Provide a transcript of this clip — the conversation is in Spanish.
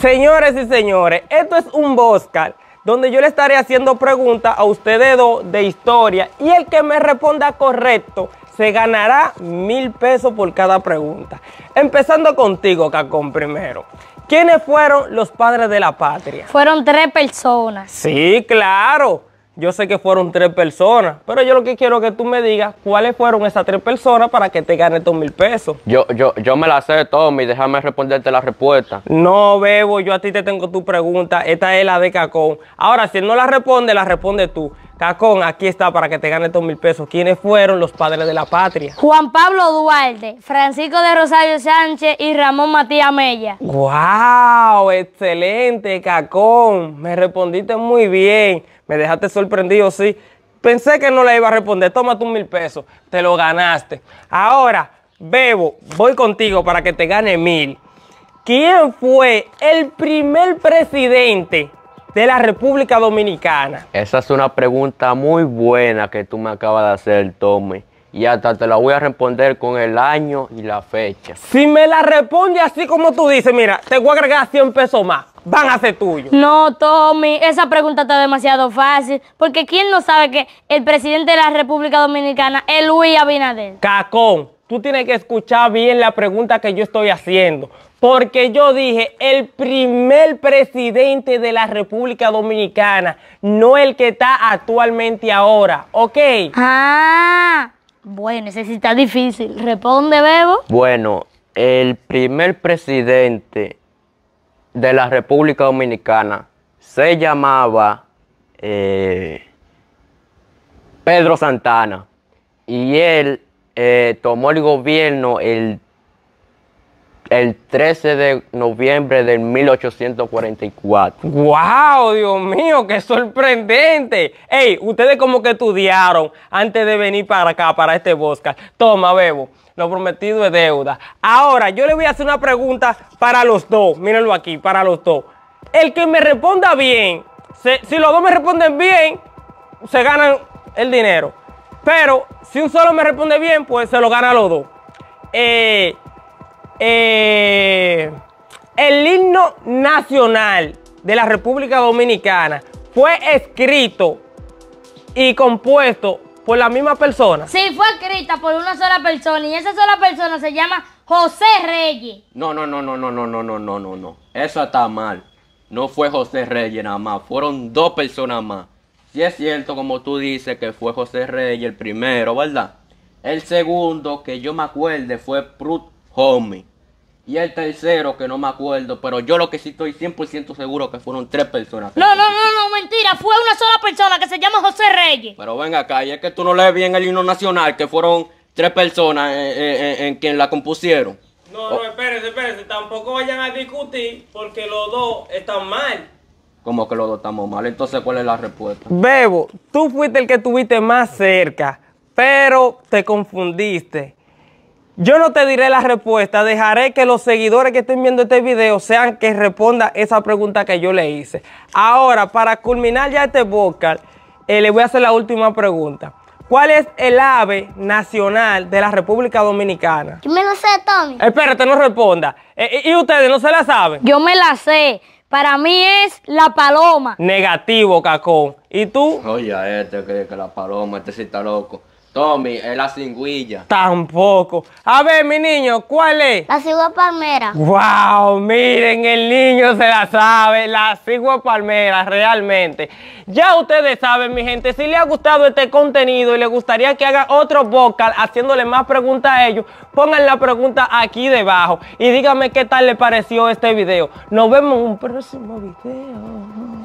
Señores y señores, esto es un Boscar donde yo le estaré haciendo preguntas a ustedes dos de historia y el que me responda correcto se ganará mil pesos por cada pregunta. Empezando contigo, Cacón, primero. ¿Quiénes fueron los padres de la patria? Fueron tres personas. Sí, claro. Yo sé que fueron tres personas, pero yo lo que quiero que tú me digas cuáles fueron esas tres personas para que te gane estos mil pesos. Yo, yo, yo me la sé, Tommy, déjame responderte la respuesta. No, Bebo, yo a ti te tengo tu pregunta. Esta es la de Cacón. Ahora, si él no la responde, la responde tú. Cacón, aquí está para que te gane tus mil pesos. ¿Quiénes fueron los padres de la patria? Juan Pablo Duarte, Francisco de Rosario Sánchez y Ramón Matías Mella. ¡Wow! Excelente, Cacón. Me respondiste muy bien. Me dejaste sorprendido, sí. Pensé que no le iba a responder. Toma tus mil pesos. Te lo ganaste. Ahora, Bebo, voy contigo para que te gane mil. ¿Quién fue el primer presidente de la República Dominicana? Esa es una pregunta muy buena que tú me acabas de hacer, Tommy. Y hasta te la voy a responder con el año y la fecha. Si me la responde así como tú dices, mira, te voy a agregar 100 pesos más. Van a ser tuyos. No, Tommy, esa pregunta está demasiado fácil. Porque ¿quién no sabe que el presidente de la República Dominicana es Luis Abinader? Cacón, tú tienes que escuchar bien la pregunta que yo estoy haciendo. Porque yo dije, el primer presidente de la República Dominicana, no el que está actualmente ahora, ¿ok? Ah, bueno, ese sí está difícil. Responde, Bebo. Bueno, el primer presidente de la República Dominicana se llamaba eh, Pedro Santana y él eh, tomó el gobierno el el 13 de noviembre del 1844. ¡Wow! Dios mío, qué sorprendente. Ey, ustedes como que estudiaron antes de venir para acá, para este bosque. Toma, Bebo, lo prometido es deuda. Ahora, yo le voy a hacer una pregunta para los dos. Mírenlo aquí, para los dos. El que me responda bien, si los dos me responden bien, se ganan el dinero. Pero si un solo me responde bien, pues se lo gana los dos. Eh, eh, el himno nacional de la República Dominicana fue escrito y compuesto por la misma persona. Sí, fue escrita por una sola persona y esa sola persona se llama José Reyes. No, no, no, no, no, no, no, no, no, no, no. Eso está mal. No fue José Reyes nada más, fueron dos personas más. Si es cierto, como tú dices, que fue José Reyes el primero, ¿verdad? El segundo, que yo me acuerde, fue Prut Homie. Y el tercero, que no me acuerdo, pero yo lo que sí estoy 100% seguro que fueron tres personas. No, no, no, no, mentira, fue una sola persona que se llama José Reyes. Pero venga, acá, y es que tú no lees bien el himno nacional, que fueron tres personas en, eh, eh, eh, en, quien la compusieron. No, no, espérense, espérense, tampoco vayan a discutir porque los dos están mal. ¿Cómo que los dos estamos mal, entonces ¿cuál es la respuesta? Bebo, tú fuiste el que estuviste más cerca, pero te confundiste. Yo no te diré la respuesta, dejaré que los seguidores que estén viendo este video sean que responda esa pregunta que yo le hice. Ahora, para culminar ya este vocal, eh, le voy a hacer la última pregunta. ¿Cuál es el ave nacional de la República Dominicana? Yo me lo sé, Tommy. Espérate, no responda. Eh, eh, ¿Y ustedes no se la saben? Yo me la sé. Para mí es la paloma. Negativo, Cacón. ¿Y tú? Oye, este que la paloma, este sí está loco. Tommy, es la cingüilla. Tampoco. A ver, mi niño, ¿cuál es? La cigua palmera. ¡Wow! Miren, el niño se la sabe. La cigua palmera, realmente. Ya ustedes saben, mi gente, si les ha gustado este contenido y les gustaría que haga otro vocal haciéndole más preguntas a ellos, pongan la pregunta aquí debajo y díganme qué tal les pareció este video. Nos vemos en un próximo video.